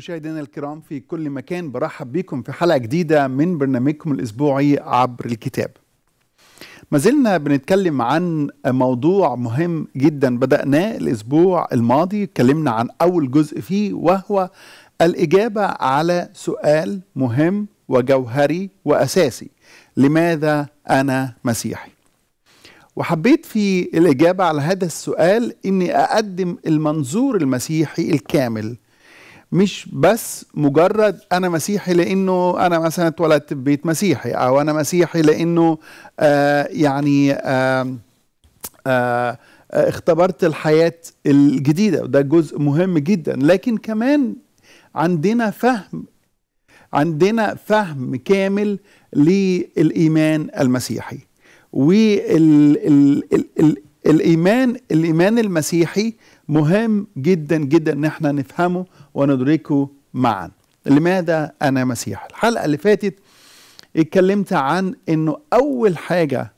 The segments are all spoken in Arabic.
مشاهدينا الكرام في كل مكان برحب بكم في حلقة جديدة من برنامجكم الأسبوعي عبر الكتاب ما زلنا بنتكلم عن موضوع مهم جدا بدأناه الأسبوع الماضي اتكلمنا عن أول جزء فيه وهو الإجابة على سؤال مهم وجوهري وأساسي لماذا أنا مسيحي؟ وحبيت في الإجابة على هذا السؤال إني أقدم المنظور المسيحي الكامل مش بس مجرد انا مسيحي لانه انا مثلا اتولدت في بيت مسيحي او انا مسيحي لانه آه يعني آه آه اختبرت الحياه الجديده وده جزء مهم جدا لكن كمان عندنا فهم عندنا فهم كامل للايمان المسيحي والايمان الايمان المسيحي مهم جدا جدا ان احنا نفهمه وندركه معا لماذا انا مسيح الحلقه اللي فاتت اتكلمت عن انه اول حاجه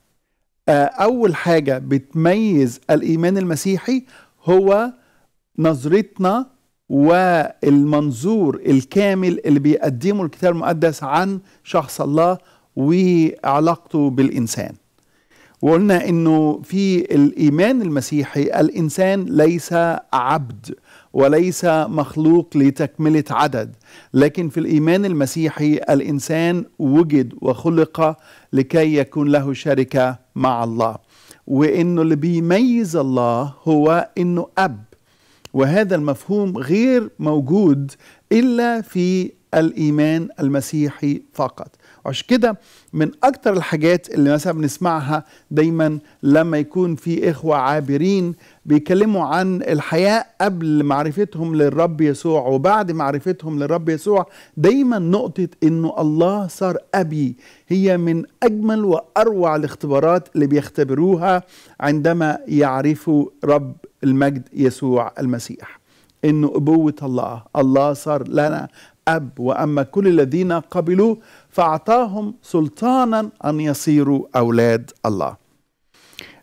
آه، اول حاجه بتميز الايمان المسيحي هو نظرتنا والمنظور الكامل اللي بيقدمه الكتاب المقدس عن شخص الله وعلاقته بالانسان وقلنا انه في الايمان المسيحي الانسان ليس عبد وليس مخلوق لتكمله عدد لكن في الايمان المسيحي الانسان وجد وخلق لكي يكون له شركه مع الله وانه اللي بيميز الله هو انه اب وهذا المفهوم غير موجود الا في الايمان المسيحي فقط عشان كده من اكتر الحاجات اللي مثلا بنسمعها دايما لما يكون في اخوه عابرين بيتكلموا عن الحياه قبل معرفتهم للرب يسوع وبعد معرفتهم للرب يسوع دايما نقطه انه الله صار ابي هي من اجمل واروع الاختبارات اللي بيختبروها عندما يعرفوا رب المجد يسوع المسيح انه ابوه الله الله صار لنا اب واما كل الذين قبلوه فأعطاهم سلطانا أن يصيروا أولاد الله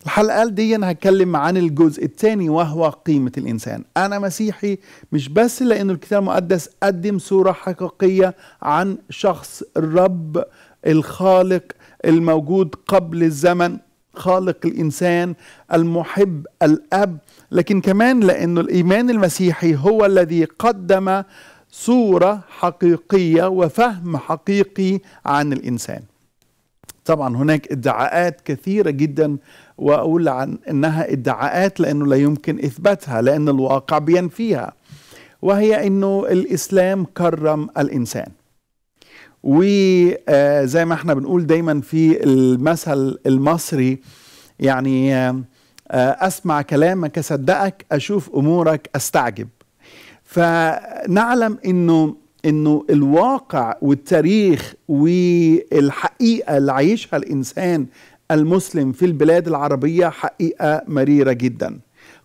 الحلقة دي هتكلم عن الجزء الثاني وهو قيمة الإنسان أنا مسيحي مش بس لأنه الكتاب المقدس قدم صورة حقيقية عن شخص الرب الخالق الموجود قبل الزمن خالق الإنسان المحب الأب لكن كمان لأنه الإيمان المسيحي هو الذي قدم صورة حقيقية وفهم حقيقي عن الإنسان طبعا هناك ادعاءات كثيرة جدا وأقول عن أنها ادعاءات لأنه لا يمكن إثباتها لأن الواقع بينفيها وهي أنه الإسلام كرم الإنسان وزي آه، ما احنا بنقول دايما في المثل المصري يعني آه، آه، أسمع كلامك أصدقك أشوف أمورك أستعجب فنعلم انه انه الواقع والتاريخ والحقيقه اللي عايشها الانسان المسلم في البلاد العربيه حقيقه مريره جدا.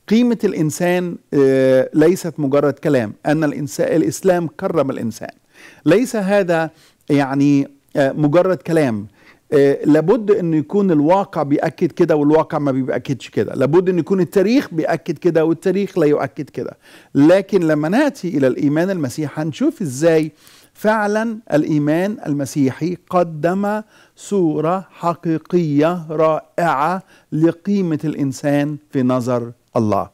قيمه الانسان آه، ليست مجرد كلام، ان الانسان الاسلام كرم الانسان. ليس هذا يعني آه، مجرد كلام آه، لابد انه يكون الواقع بياكد كده والواقع ما بياكدش كده لابد انه يكون التاريخ بياكد كده والتاريخ لا يؤكد كده لكن لما ناتي الى الايمان المسيحي هنشوف ازاي فعلا الايمان المسيحي قدم صوره حقيقيه رائعه لقيمه الانسان في نظر الله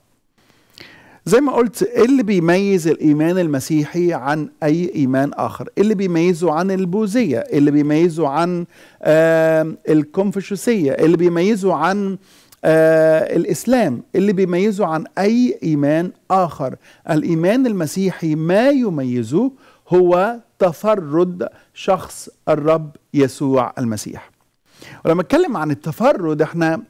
زي ما قلت ايه اللي بيميز الايمان المسيحي عن اي ايمان اخر ايه اللي بيميزه عن البوذيه ايه اللي بيميزه عن آه الكونفوشيوسيه ايه اللي بيميزه عن آه الاسلام إيه اللي بيميزه عن اي ايمان اخر الايمان المسيحي ما يميزه هو تفرد شخص الرب يسوع المسيح ولما اتكلم عن التفرد احنا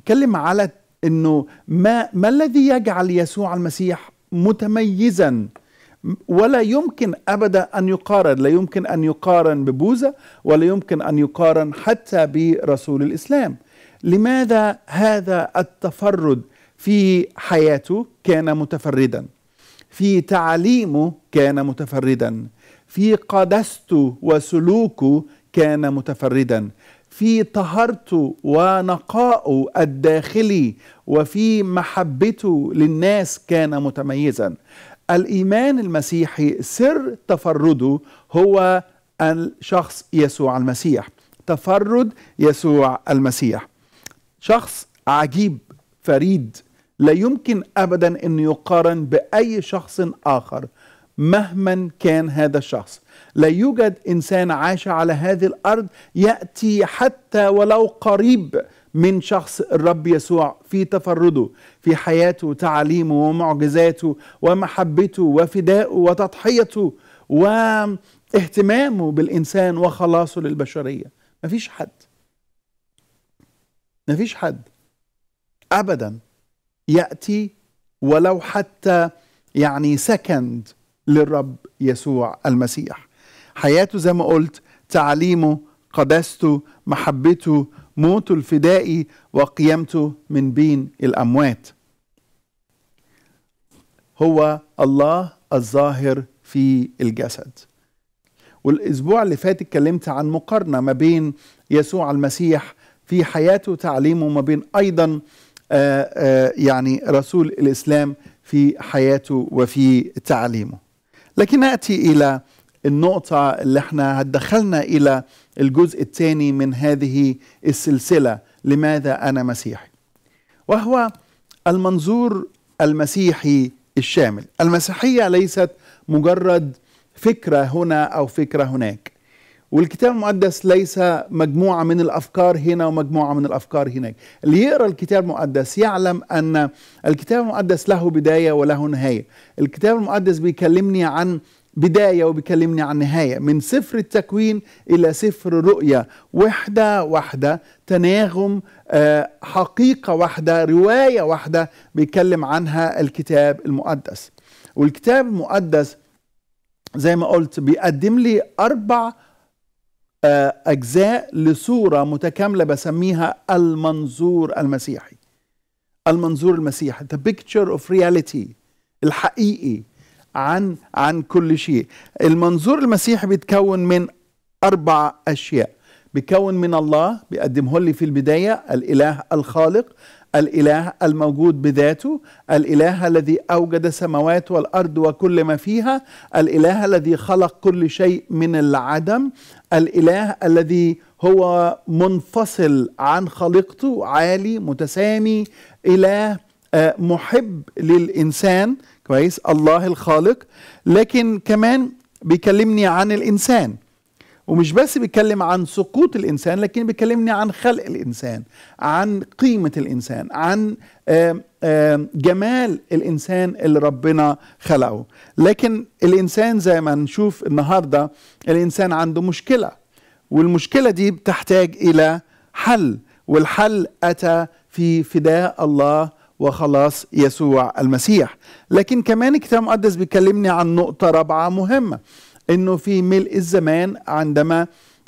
نتكلم على انه ما ما الذي يجعل يسوع المسيح متميزا ولا يمكن ابدا ان يقارن لا يمكن ان يقارن ببوذا ولا يمكن ان يقارن حتى برسول الاسلام لماذا هذا التفرد في حياته كان متفردا في تعليمه كان متفردا في قدسته وسلوكه كان متفردا في طهارته ونقائه الداخلي وفي محبته للناس كان متميزا الايمان المسيحي سر تفرده هو الشخص يسوع المسيح تفرد يسوع المسيح شخص عجيب فريد لا يمكن ابدا ان يقارن باي شخص اخر مهما كان هذا الشخص لا يوجد انسان عاش على هذه الارض ياتي حتى ولو قريب من شخص الرب يسوع في تفرده في حياته وتعليمه ومعجزاته ومحبته وفدائه وتضحيته واهتمامه بالانسان وخلاصه للبشريه مفيش حد مفيش حد ابدا ياتي ولو حتى يعني سكند للرب يسوع المسيح حياته زي ما قلت تعليمه قداسته محبته موته الفدائي وقيامته من بين الاموات هو الله الظاهر في الجسد والاسبوع اللي فات اتكلمت عن مقارنه ما بين يسوع المسيح في حياته وتعليمه وما بين ايضا آه، آه، يعني رسول الاسلام في حياته وفي تعليمه لكن ناتي الى النقطة اللي احنا هتدخلنا إلى الجزء الثاني من هذه السلسلة لماذا أنا مسيحي وهو المنظور المسيحي الشامل المسيحية ليست مجرد فكرة هنا أو فكرة هناك والكتاب المقدس ليس مجموعة من الأفكار هنا ومجموعة من الأفكار هناك اللي يقرأ الكتاب المقدس يعلم أن الكتاب المقدس له بداية وله نهاية الكتاب المقدس بيكلمني عن بداية وبيكلمني عن نهاية من سفر التكوين إلى سفر رؤية وحدة واحدة تناغم آه، حقيقة واحدة رواية واحدة بيتكلم عنها الكتاب المقدس والكتاب المقدس زي ما قلت بيقدم لي أربع آه، أجزاء لصورة متكاملة بسميها المنظور المسيحي المنظور المسيحي the picture of reality الحقيقي عن عن كل شيء المنظور المسيحي بيتكون من أربع أشياء بيتكون من الله بيقدمه لي في البداية الإله الخالق الاله الموجود بذاته الاله الذي اوجد السماوات والارض وكل ما فيها الاله الذي خلق كل شيء من العدم الاله الذي هو منفصل عن خليقته عالي متسامي اله آه، محب للانسان كويس الله الخالق لكن كمان بيكلمني عن الانسان ومش بس بيتكلم عن سقوط الانسان لكن بيكلمني عن خلق الانسان عن قيمه الانسان عن جمال الانسان اللي ربنا خلقه لكن الانسان زي ما نشوف النهارده الانسان عنده مشكله والمشكله دي بتحتاج الى حل والحل اتى في فداء الله وخلاص يسوع المسيح لكن كمان الكتاب المقدس بيكلمني عن نقطه رابعه مهمه انه في ملء الزمان عندما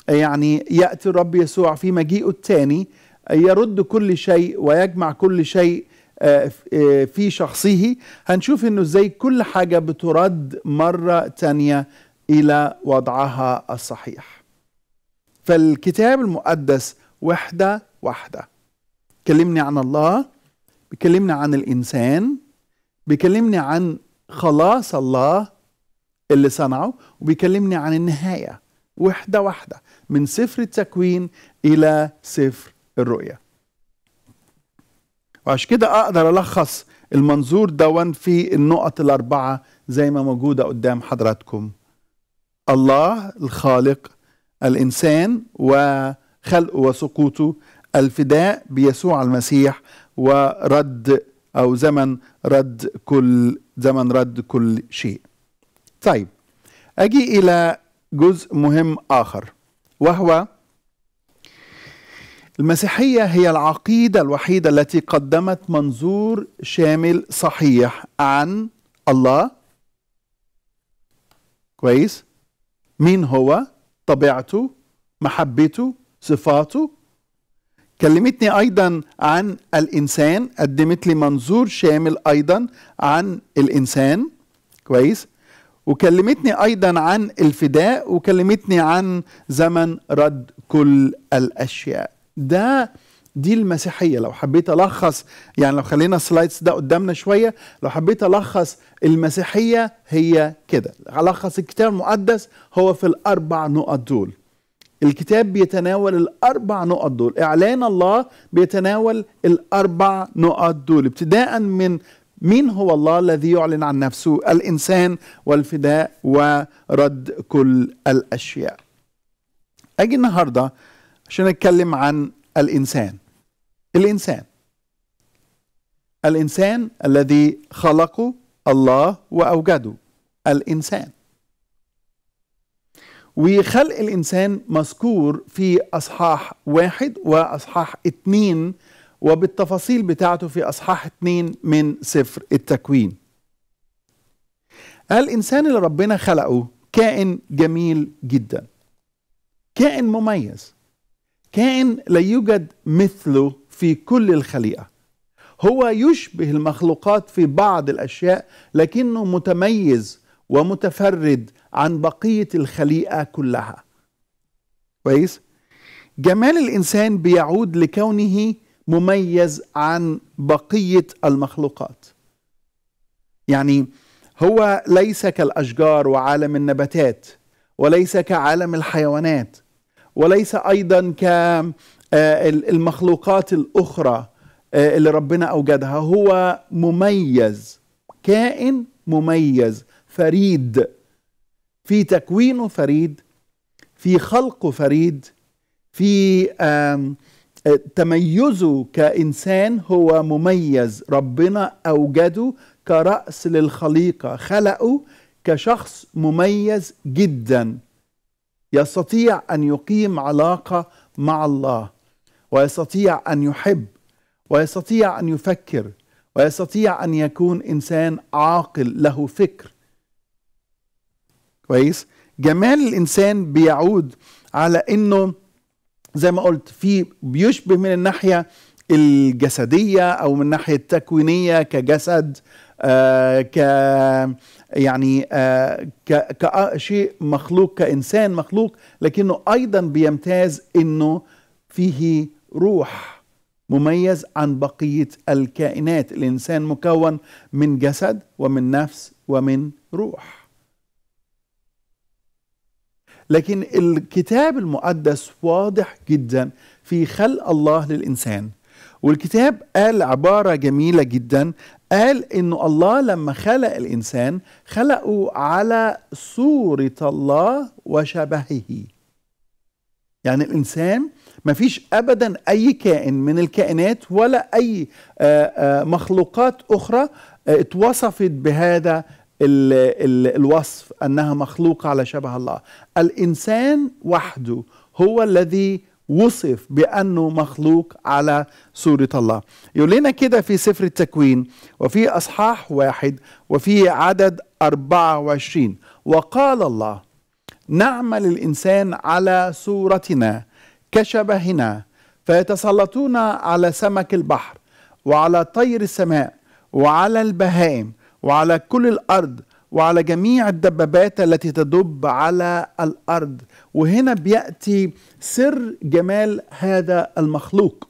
يعني ياتي الرب يسوع في مجيئه الثاني يرد كل شيء ويجمع كل شيء آه، آه، في شخصه هنشوف انه ازاي كل حاجه بترد مره ثانيه الى وضعها الصحيح فالكتاب المقدس وحده واحده كلمني عن الله بيكلمني عن الانسان بيكلمني عن خلاص الله اللي صنعه وبيكلمني عن النهاية واحدة واحدة من سفر التكوين إلى سفر الرؤية وعشان كده أقدر ألخص المنظور دون في النقط الأربعة زي ما موجودة قدام حضراتكم الله الخالق الإنسان وخلقه وسقوطه الفداء بيسوع المسيح ورد أو زمن رد كل زمن رد كل شيء طيب أجي إلى جزء مهم آخر وهو المسيحية هي العقيدة الوحيدة التي قدمت منظور شامل صحيح عن الله كويس مين هو طبيعته محبته صفاته كلمتني ايضا عن الانسان قدمت لي منظور شامل ايضا عن الانسان كويس وكلمتني ايضا عن الفداء وكلمتني عن زمن رد كل الاشياء ده دي المسيحيه لو حبيت الخص يعني لو خلينا السلايدز ده قدامنا شويه لو حبيت الخص المسيحيه هي كده الخص الكتاب المقدس هو في الاربع نقط دول الكتاب بيتناول الاربع نقط دول اعلان الله بيتناول الاربع نقط دول ابتداء من مين هو الله الذي يعلن عن نفسه الانسان والفداء ورد كل الاشياء اجي النهارده عشان اتكلم عن الانسان الانسان الانسان الذي خلقه الله واوجده الانسان وخلق الانسان مذكور في اصحاح واحد واصحاح اتنين وبالتفاصيل بتاعته في أصحاح 2 من سفر التكوين الإنسان اللي ربنا خلقه كائن جميل جدا كائن مميز كائن لا يوجد مثله في كل الخليقة هو يشبه المخلوقات في بعض الأشياء لكنه متميز ومتفرد عن بقية الخليقة كلها كويس؟ جمال الإنسان بيعود لكونه مميز عن بقية المخلوقات يعني هو ليس كالأشجار وعالم النباتات وليس كعالم الحيوانات وليس أيضا كالمخلوقات آه، الأخرى آه، اللي ربنا أوجدها هو مميز كائن مميز فريد في تكوينه فريد في خلقه فريد في تميزه كإنسان هو مميز ربنا أوجده كرأس للخليقة خلقه كشخص مميز جدا يستطيع أن يقيم علاقة مع الله ويستطيع أن يحب ويستطيع أن يفكر ويستطيع أن يكون إنسان عاقل له فكر كويس جمال الإنسان بيعود على أنه زي ما قلت في بيشبه من الناحيه الجسديه او من الناحيه التكوينيه كجسد آه ك يعني آه كشيء آه، مخلوق كانسان مخلوق لكنه ايضا بيمتاز انه فيه روح مميز عن بقيه الكائنات الانسان مكون من جسد ومن نفس ومن روح لكن الكتاب المقدس واضح جدا في خلق الله للإنسان والكتاب قال عبارة جميلة جدا قال إنه الله لما خلق الإنسان خلقه على صورة الله وشبهه يعني الإنسان ما فيش أبدا أي كائن من الكائنات ولا أي آه، آه، مخلوقات أخرى آه، اتوصفت بهذا الـ الـ الوصف انها مخلوقه على شبه الله الانسان وحده هو الذي وصف بانه مخلوق على صوره الله يقول لنا كده في سفر التكوين وفي اصحاح واحد وفي عدد 24 وقال الله نعمل الانسان على صورتنا كشبهنا فيتسلطون على سمك البحر وعلى طير السماء وعلى البهائم وعلى كل الارض وعلى جميع الدبابات التي تدب على الارض وهنا بياتي سر جمال هذا المخلوق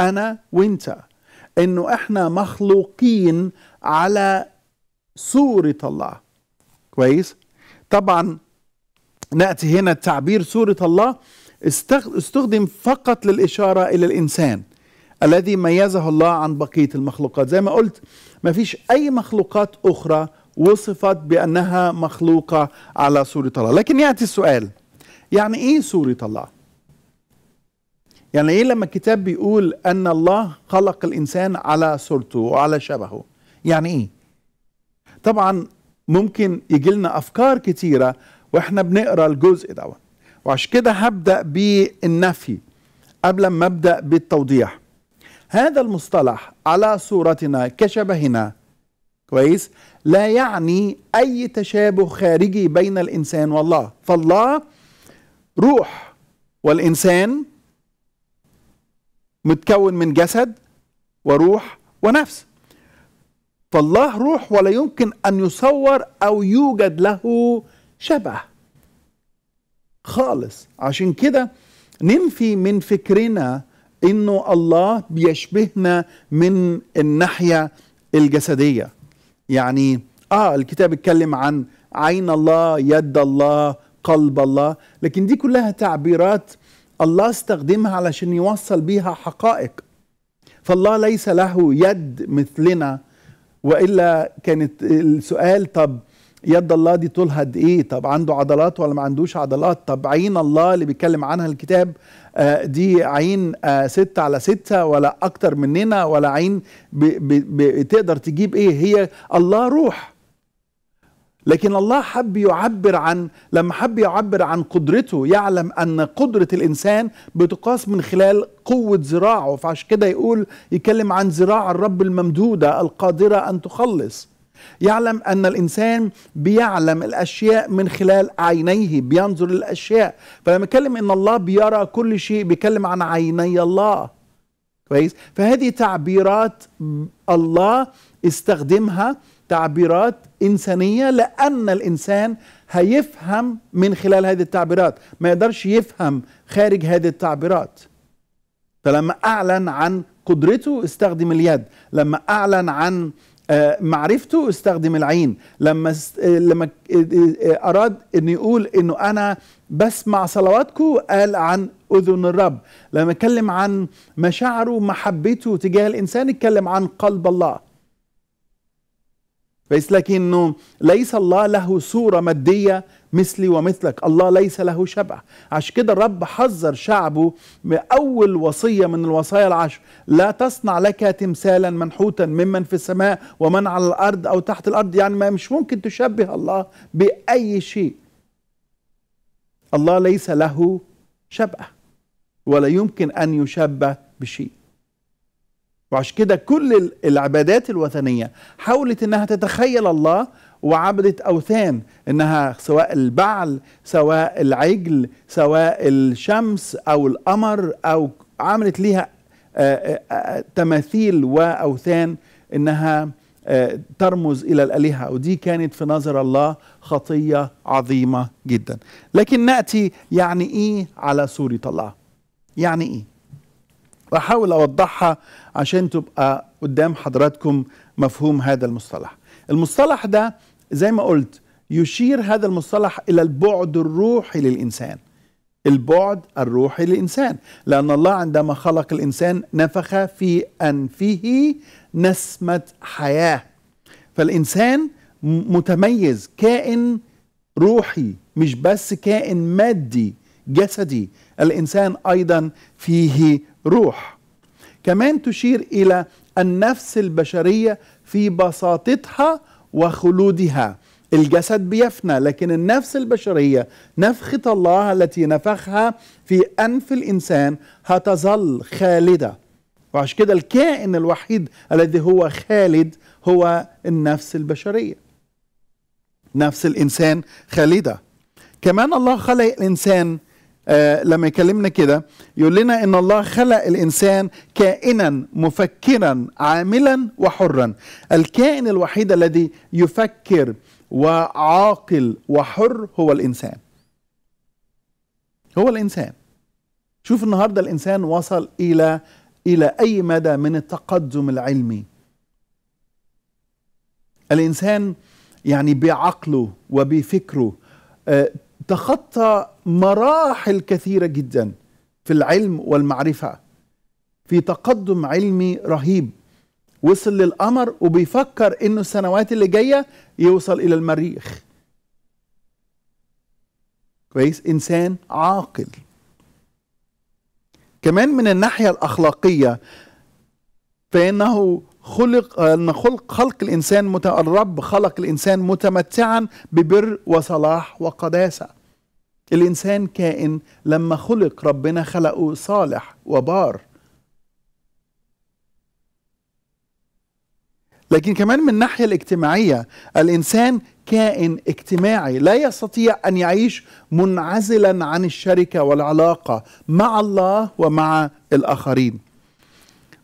انا وانت انه احنا مخلوقين على صوره الله كويس طبعا ناتي هنا تعبير صوره الله استخدم فقط للاشاره الى الانسان الذي ميزه الله عن بقيه المخلوقات زي ما قلت ما فيش أي مخلوقات أخرى وصفت بأنها مخلوقة على صورة الله لكن يأتي السؤال يعني إيه صورة الله؟ يعني إيه لما الكتاب بيقول أن الله خلق الإنسان على صورته وعلى شبهه يعني إيه؟ طبعا ممكن يجي لنا أفكار كتيرة وإحنا بنقرأ الجزء ده وعشان كده هبدأ بالنفي قبل ما أبدأ بالتوضيح هذا المصطلح على صورتنا كشبهنا كويس لا يعني أي تشابه خارجي بين الإنسان والله فالله روح والإنسان متكون من جسد وروح ونفس فالله روح ولا يمكن أن يصور أو يوجد له شبه خالص عشان كده ننفي من فكرنا انه الله بيشبهنا من الناحيه الجسديه يعني اه الكتاب اتكلم عن عين الله يد الله قلب الله لكن دي كلها تعبيرات الله استخدمها علشان يوصل بيها حقائق فالله ليس له يد مثلنا والا كانت السؤال طب يد الله دي طولها قد ايه طب عنده عضلات ولا ما عندوش عضلات طب عين الله اللي بيتكلم عنها الكتاب آه، دي عين آه، ستة على ستة ولا اكتر مننا ولا عين بتقدر تجيب ايه هي الله روح لكن الله حب يعبر عن لما حب يعبر عن قدرته يعلم ان قدره الانسان بتقاس من خلال قوه ذراعه فعشان كده يقول يتكلم عن ذراع الرب الممدوده القادره ان تخلص يعلم أن الإنسان بيعلم الأشياء من خلال عينيه بينظر للأشياء فلما يتكلم إن الله بيرى كل شيء بيتكلم عن عيني الله كويس فهذه تعبيرات الله استخدمها تعبيرات إنسانية لأن الإنسان هيفهم من خلال هذه التعبيرات ما يقدرش يفهم خارج هذه التعبيرات فلما أعلن عن قدرته استخدم اليد لما أعلن عن آه، معرفته استخدم العين لما آه، لما آه، اراد ان يقول انه انا بسمع صلواتكم قال عن اذن الرب لما اتكلم عن مشاعره ومحبته تجاه الانسان اتكلم عن قلب الله بس لكنه ليس الله له صوره ماديه مثلي ومثلك الله ليس له شبه عشان كده الرب حذر شعبه بأول وصية من الوصايا العشر لا تصنع لك تمثالا منحوتا ممن في السماء ومن على الأرض أو تحت الأرض يعني ما مش ممكن تشبه الله بأي شيء الله ليس له شبه ولا يمكن أن يشبه بشيء وعشان كده كل العبادات الوثنية حاولت انها تتخيل الله وعبدة أوثان إنها سواء البعل سواء العجل سواء الشمس أو القمر أو عملت ليها آه، آه، آه، تماثيل وأوثان إنها ترمز إلى الآلهة ودي كانت في نظر الله خطية عظيمة جدا لكن نأتي يعني إيه على سورة الله يعني إيه وأحاول أوضحها عشان تبقى قدام حضراتكم مفهوم هذا المصطلح المصطلح ده زي ما قلت يشير هذا المصطلح إلى البعد الروحي للإنسان البعد الروحي للإنسان لأن الله عندما خلق الإنسان نفخ في أنفه نسمة حياة فالإنسان متميز كائن روحي مش بس كائن مادي جسدي الإنسان أيضا فيه روح كمان تشير إلى النفس البشرية في بساطتها وخلودها الجسد بيفنى لكن النفس البشريه نفخه الله التي نفخها في انف الانسان هتظل خالده وعشان كده الكائن الوحيد الذي هو خالد هو النفس البشريه نفس الانسان خالده كمان الله خلق الانسان آه لما يكلمنا كده يقول لنا ان الله خلق الانسان كائنا مفكرا عاملا وحرا الكائن الوحيد الذي يفكر وعاقل وحر هو الانسان هو الانسان شوف النهارده الانسان وصل الى الى اي مدى من التقدم العلمي الانسان يعني بعقله وبفكره آه تخطى مراحل كثيره جدا في العلم والمعرفه في تقدم علمي رهيب وصل للقمر وبيفكر انه السنوات اللي جايه يوصل الى المريخ كويس انسان عاقل كمان من الناحيه الاخلاقيه فانه خلق ان خلق خلق الانسان الرب خلق الانسان متمتعا ببر وصلاح وقداسه الإنسان كائن لما خلق ربنا خلقه صالح وبار لكن كمان من الناحية الاجتماعية الإنسان كائن اجتماعي لا يستطيع أن يعيش منعزلا عن الشركة والعلاقة مع الله ومع الآخرين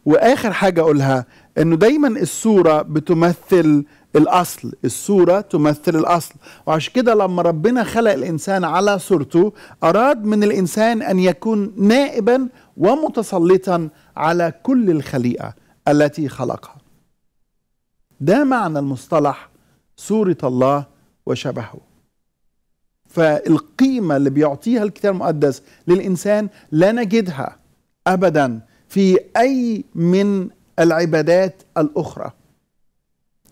وآخر حاجة أقولها انه دايما الصوره بتمثل الاصل الصوره تمثل الاصل وعشان كده لما ربنا خلق الانسان على صورته اراد من الانسان ان يكون نائبا ومتسلطا على كل الخليقه التي خلقها ده معنى المصطلح صوره الله وشبهه فالقيمه اللي بيعطيها الكتاب المقدس للانسان لا نجدها ابدا في اي من العبادات الاخرى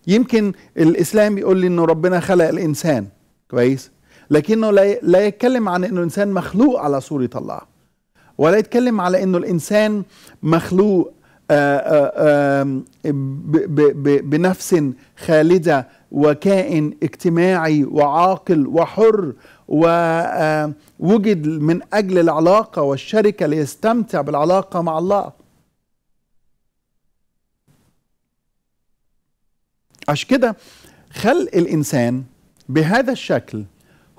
يمكن الاسلام يقول لي انه ربنا خلق الانسان كويس لكنه لا لا يتكلم عن انه الانسان مخلوق على صوره الله ولا يتكلم على انه الانسان مخلوق آه، آه، بنفس خالده وكائن اجتماعي وعاقل وحر ووجد آه، من اجل العلاقه والشركه ليستمتع بالعلاقه مع الله عشان كده خلق الانسان بهذا الشكل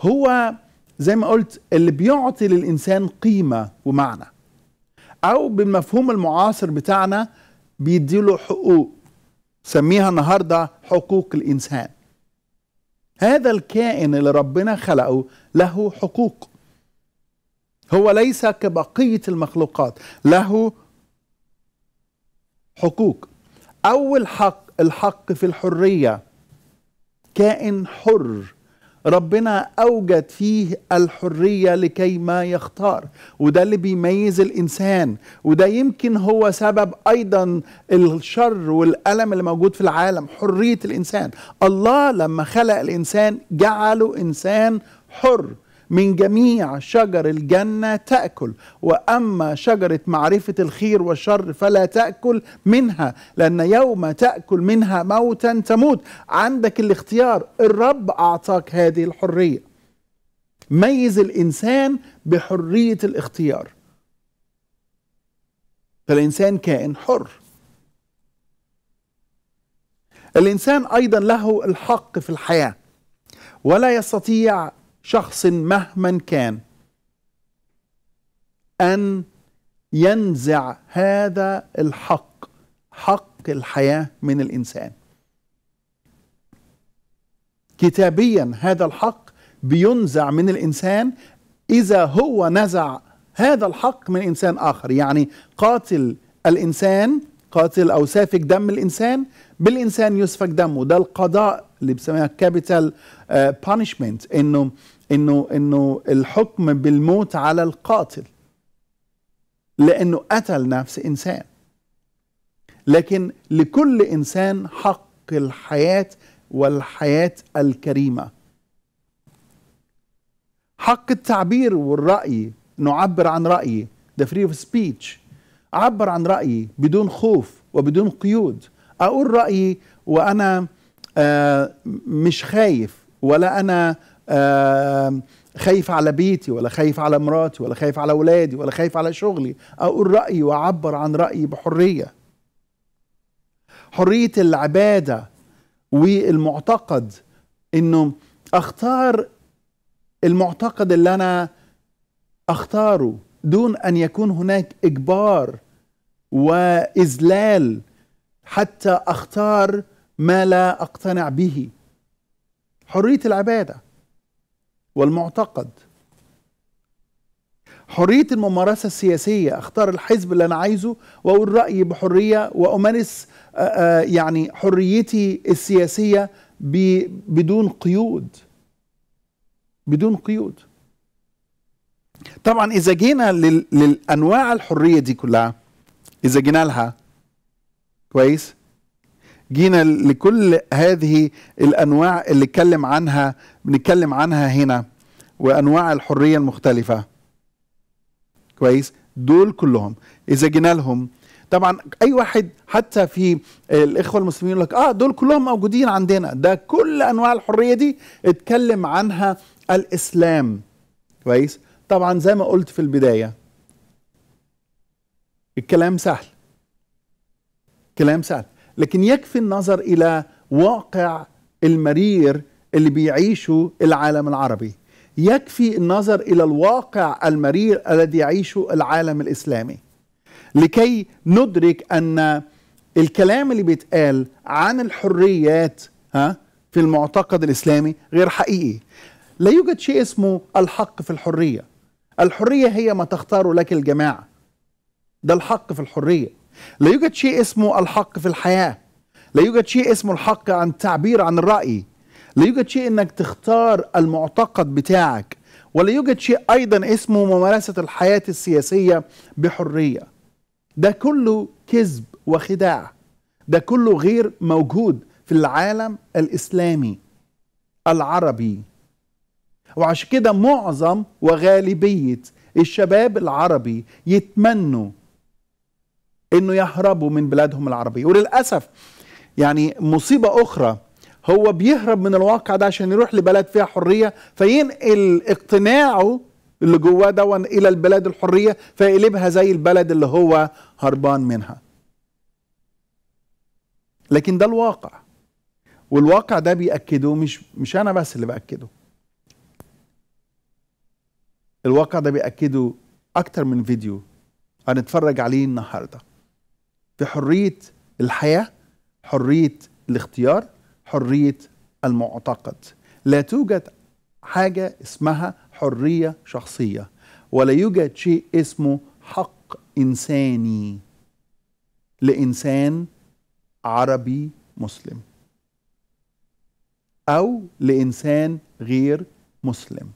هو زي ما قلت اللي بيعطي للانسان قيمه ومعنى او بالمفهوم المعاصر بتاعنا بيديله حقوق سميها النهارده حقوق الانسان هذا الكائن اللي ربنا خلقه له حقوق هو ليس كبقيه المخلوقات له حقوق اول حق الحق في الحرية كائن حر ربنا أوجد فيه الحرية لكي ما يختار وده اللي بيميز الإنسان وده يمكن هو سبب أيضا الشر والألم اللي موجود في العالم حرية الإنسان الله لما خلق الإنسان جعله إنسان حر من جميع شجر الجنة تأكل وأما شجرة معرفة الخير والشر فلا تأكل منها لأن يوم تأكل منها موتا تموت عندك الاختيار الرب أعطاك هذه الحرية ميز الإنسان بحرية الاختيار فالإنسان كائن حر الإنسان أيضا له الحق في الحياة ولا يستطيع شخص مهما كان أن ينزع هذا الحق حق الحياة من الإنسان كتابيا هذا الحق بينزع من الإنسان إذا هو نزع هذا الحق من إنسان آخر يعني قاتل الإنسان قاتل أو سافك دم الإنسان بالإنسان يسفك دمه ده القضاء اللي بسميها كابيتال بانشمنت إنه انه انه الحكم بالموت على القاتل لانه قتل نفس انسان لكن لكل انسان حق الحياه والحياه الكريمه حق التعبير والراي نعبر عن رايي ذا فري اوف سبيتش اعبر عن رايي بدون خوف وبدون قيود اقول رايي وانا آه، مش خايف ولا انا خايف على بيتي ولا خايف على مراتي ولا خايف على ولادي ولا خايف على شغلي اقول رايي واعبر عن رايي بحريه حريه العباده والمعتقد انه اختار المعتقد اللي انا اختاره دون ان يكون هناك اجبار واذلال حتى اختار ما لا اقتنع به حريه العباده والمعتقد حرية الممارسة السياسية اختار الحزب اللي انا عايزه واقول رأيي بحرية وامارس يعني حريتي السياسية بدون قيود بدون قيود طبعا اذا جينا للانواع الحرية دي كلها اذا جينا لها كويس جينا لكل هذه الانواع اللي اتكلم عنها بنتكلم عنها هنا وانواع الحريه المختلفه كويس دول كلهم اذا جينا لهم طبعا اي واحد حتى في الاخوه المسلمين يقول لك اه دول كلهم موجودين عندنا ده كل انواع الحريه دي اتكلم عنها الاسلام كويس طبعا زي ما قلت في البدايه الكلام سهل كلام سهل لكن يكفي النظر إلى واقع المرير اللي بيعيشه العالم العربي يكفي النظر إلى الواقع المرير الذي يعيشه العالم الإسلامي لكي ندرك أن الكلام اللي بيتقال عن الحريات ها في المعتقد الإسلامي غير حقيقي لا يوجد شيء اسمه الحق في الحرية الحرية هي ما تختاره لك الجماعة ده الحق في الحرية لا يوجد شيء اسمه الحق في الحياة لا يوجد شيء اسمه الحق عن التعبير عن الرأي لا يوجد شيء انك تختار المعتقد بتاعك ولا يوجد شيء ايضا اسمه ممارسة الحياة السياسية بحرية ده كله كذب وخداع ده كله غير موجود في العالم الاسلامي العربي وعشان كده معظم وغالبية الشباب العربي يتمنوا انه يهربوا من بلادهم العربيه وللاسف يعني مصيبه اخرى هو بيهرب من الواقع ده عشان يروح لبلد فيها حريه فينقل اقتناعه اللي جواه دون الى البلاد الحريه فيقلبها زي البلد اللي هو هربان منها. لكن ده الواقع والواقع ده بيأكده مش مش انا بس اللي بأكده. الواقع ده بيأكده اكتر من فيديو هنتفرج عليه النهارده. في حريه الحياه حريه الاختيار حريه المعتقد لا توجد حاجه اسمها حريه شخصيه ولا يوجد شيء اسمه حق انساني لانسان عربي مسلم او لانسان غير مسلم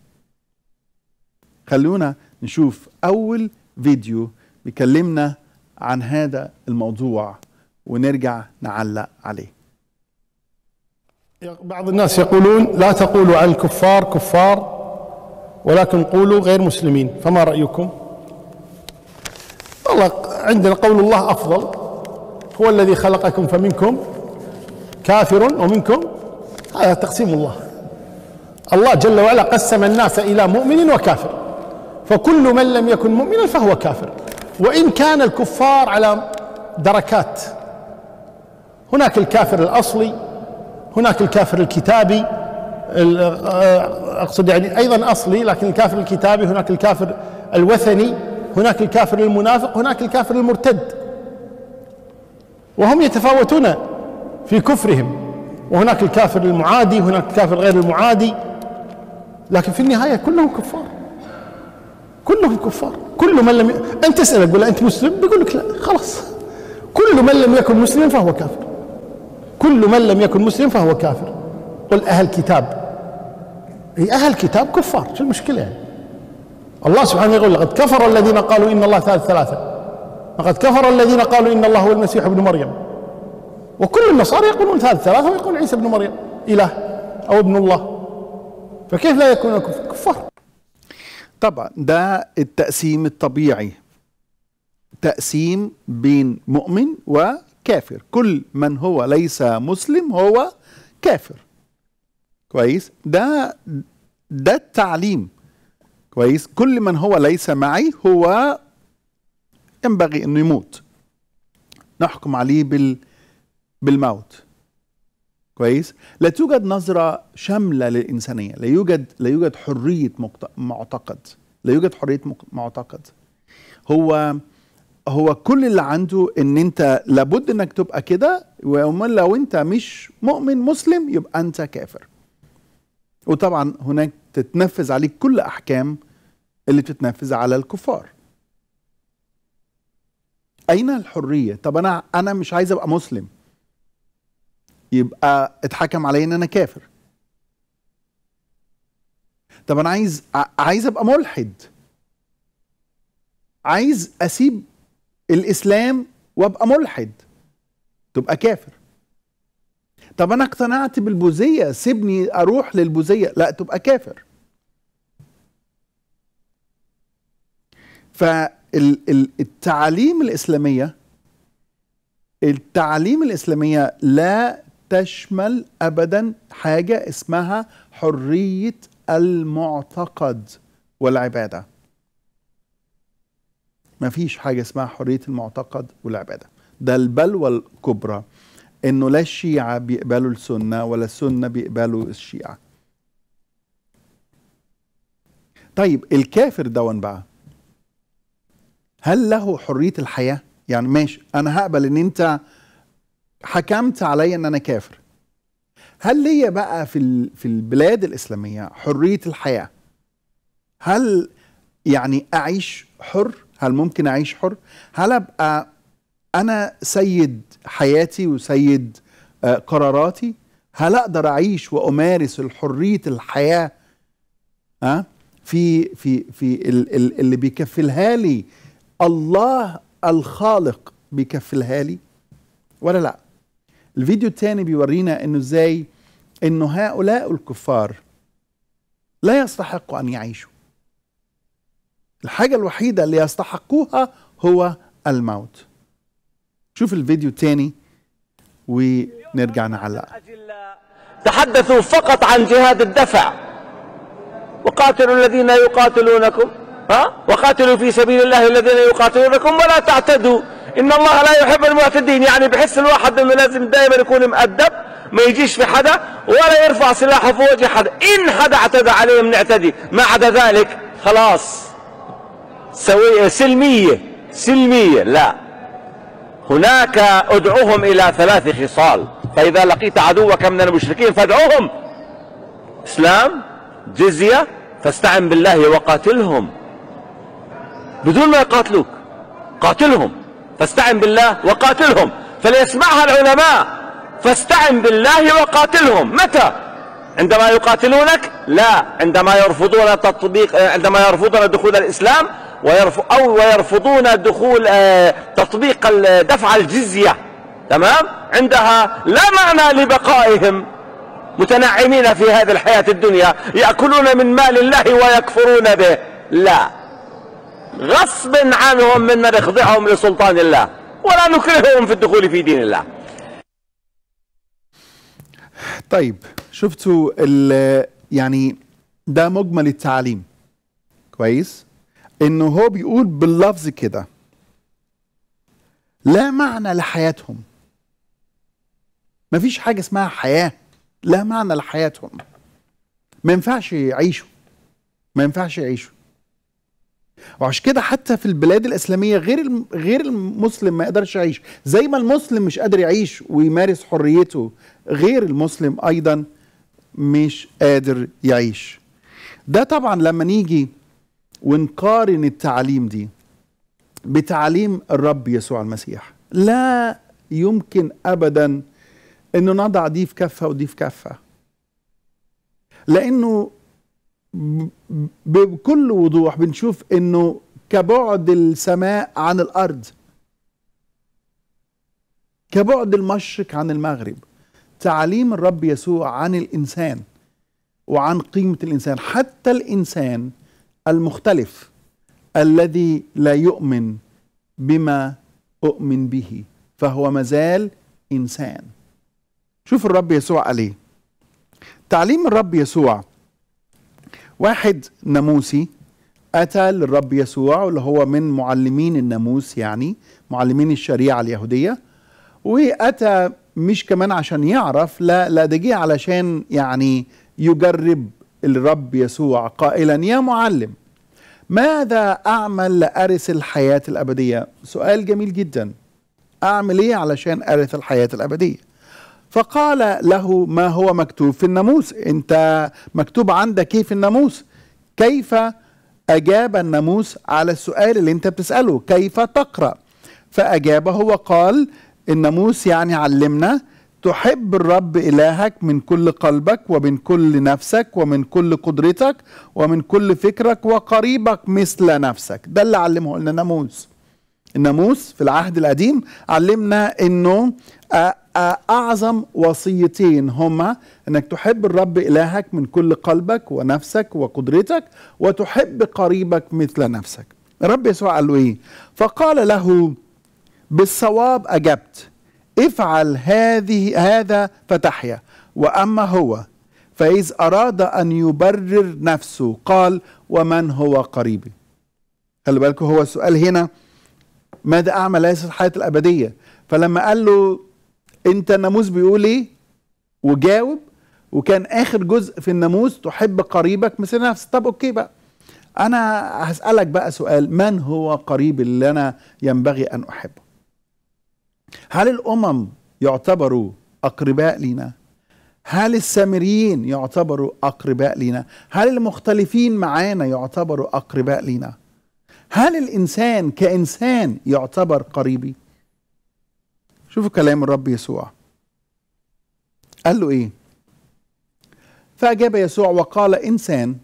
خلونا نشوف اول فيديو بيكلمنا عن هذا الموضوع ونرجع نعلق عليه بعض الناس يقولون لا تقولوا عن الكفار كفار ولكن قولوا غير مسلمين فما رأيكم والله عندنا قول الله أفضل هو الذي خلقكم فمنكم كافر ومنكم هذا تقسيم الله الله جل وعلا قسم الناس إلى مؤمن وكافر فكل من لم يكن مؤمنا فهو كافر وإن كان الكفار على دركات هناك الكافر الأصلي هناك الكافر الكتابي أقصد يعني أيضا أصلي لكن الكافر الكتابي هناك الكافر الوثني هناك الكافر المنافق هناك الكافر المرتد وهم يتفاوتون في كفرهم وهناك الكافر المعادي هناك الكافر غير المعادي لكن في النهاية كلهم كفار كلهم كفار كل من لم ي... أنت تسألك ولا أنت مسلم بيقول لك لا خلاص كل من لم يكن مسلما فهو كافر كل من لم يكن مسلم فهو كافر قل أهل كتاب اي أهل كتاب كفار شو المشكلة يعني الله سبحانه يقول لقد كفر الذين قالوا إن الله ثالث ثلاثة لقد كفر الذين قالوا إن الله هو المسيح ابن مريم وكل النصارى يقولون ثالث ثلاثة ويقول عيسى ابن مريم إله أو ابن الله فكيف لا يكون كفار طبعا ده التقسيم الطبيعي تقسيم بين مؤمن وكافر كل من هو ليس مسلم هو كافر كويس ده ده التعليم كويس كل من هو ليس معي هو ينبغي انه يموت نحكم عليه بال بالموت كويس لا توجد نظرة شاملة للإنسانية لا يوجد لا يوجد حرية معتقد لا يوجد حرية معتقد هو هو كل اللي عنده ان انت لابد انك تبقى كده وامال لو انت مش مؤمن مسلم يبقى انت كافر وطبعا هناك تتنفذ عليك كل احكام اللي بتتنفذ على الكفار اين الحريه طب انا انا مش عايز ابقى مسلم يبقى اتحكم عليا ان انا كافر طب انا عايز عايز ابقى ملحد عايز اسيب الاسلام وابقى ملحد تبقى كافر طب انا اقتنعت بالبوذيه سيبني اروح للبوذيه لا تبقى كافر فالتعاليم الاسلاميه التعاليم الاسلاميه لا تشمل ابدا حاجه اسمها حريه المعتقد والعباده ما فيش حاجه اسمها حريه المعتقد والعباده ده البلوى الكبرى انه لا الشيعه بيقبلوا السنه ولا السنه بيقبلوا الشيعه طيب الكافر دون بقى هل له حريه الحياه يعني ماشي انا هقبل ان انت حكمت عليا ان انا كافر هل ليا بقى في في البلاد الاسلاميه حريه الحياه هل يعني اعيش حر هل ممكن اعيش حر هل ابقى انا سيد حياتي وسيد آه، قراراتي هل اقدر اعيش وامارس حريه الحياه ها آه، في في في اللي بيكفلها لي الله الخالق بيكفلها لي ولا لا الفيديو الثاني بيورينا انه ازاي انه هؤلاء الكفار لا يستحقوا ان يعيشوا الحاجه الوحيده اللي يستحقوها هو الموت شوف الفيديو الثاني ونرجع نعلق تحدثوا فقط عن جهاد الدفع وقاتلوا الذين يقاتلونكم ها وقاتلوا في سبيل الله الذين يقاتلونكم ولا تعتدوا ان الله لا يحب المعتدين يعني بحس الواحد انه لازم دائما يكون مؤدب ما يجيش في حدا ولا يرفع سلاحه في وجه حدا ان حدا اعتدى عليه بنعتدي ما عدا ذلك خلاص سوية سلمية سلمية لا هناك ادعوهم الى ثلاث خصال فاذا لقيت عدوك من المشركين فادعوهم اسلام جزية فاستعن بالله وقاتلهم بدون ما يقاتلوك قاتلهم فاستعن بالله وقاتلهم فليسمعها العلماء فاستعن بالله وقاتلهم متى عندما يقاتلونك لا عندما يرفضون تطبيق آه، عندما يرفضون دخول الإسلام ويرف أو ويرفضون دخول آه، تطبيق دفع الجزية تمام عندها لا معنى لبقائهم متنعمين في هذه الحياة الدنيا يأكلون من مال الله ويكفرون به لا غصب عنهم من نخضعهم لسلطان الله ولا نكرههم في الدخول في دين الله طيب شفتوا يعني ده مجمل التعليم كويس انه هو بيقول باللفظ كده لا معنى لحياتهم مفيش حاجة اسمها حياة لا معنى لحياتهم ما ينفعش يعيشوا ما ينفعش يعيشوا وعشان كده حتى في البلاد الاسلاميه غير غير المسلم ما يقدرش يعيش زي ما المسلم مش قادر يعيش ويمارس حريته غير المسلم ايضا مش قادر يعيش ده طبعا لما نيجي ونقارن التعليم دي بتعليم الرب يسوع المسيح لا يمكن ابدا انه نضع دي في كفه ودي في كفه لانه بكل وضوح بنشوف انه كبعد السماء عن الارض كبعد المشرق عن المغرب تعليم الرب يسوع عن الانسان وعن قيمه الانسان حتى الانسان المختلف الذي لا يؤمن بما اؤمن به فهو مازال انسان شوف الرب يسوع عليه تعليم الرب يسوع واحد ناموسي أتى للرب يسوع اللي هو من معلمين الناموس يعني معلمين الشريعة اليهودية وأتى مش كمان عشان يعرف لا لا ده جه علشان يعني يجرب الرب يسوع قائلا يا معلم ماذا أعمل لأرث الحياة الأبدية؟ سؤال جميل جدا أعمل إيه علشان أرث الحياة الأبدية؟ فقال له ما هو مكتوب في الناموس انت مكتوب عندك ايه في الناموس كيف اجاب الناموس على السؤال اللي انت بتساله كيف تقرا فاجابه وقال الناموس يعني علمنا تحب الرب إلهك من كل قلبك ومن كل نفسك ومن كل قدرتك ومن كل فكرك وقريبك مثل نفسك ده اللي علمه لنا الناموس الناموس في العهد القديم علمنا انه اعظم وصيتين هما انك تحب الرب الهك من كل قلبك ونفسك وقدرتك وتحب قريبك مثل نفسك الرب يسوع قال له ايه فقال له بالصواب اجبت افعل هذه هذا فتحيا واما هو فاذ اراد ان يبرر نفسه قال ومن هو قريبي خلي بالكم هو السؤال هنا ماذا اعمل ليست الحياة الأبدية فلما قال له أنت الناموس بيقول إيه وجاوب وكان آخر جزء في الناموس تحب قريبك مثل نفسك طب أوكي بقى أنا هسألك بقى سؤال من هو قريب اللي أنا ينبغي أن أحبه هل الأمم يعتبروا أقرباء لنا هل السامريين يعتبروا أقرباء لنا هل المختلفين معانا يعتبروا أقرباء لنا هل الإنسان كإنسان يعتبر قريبي شوفوا كلام الرب يسوع قال له إيه فأجاب يسوع وقال إنسان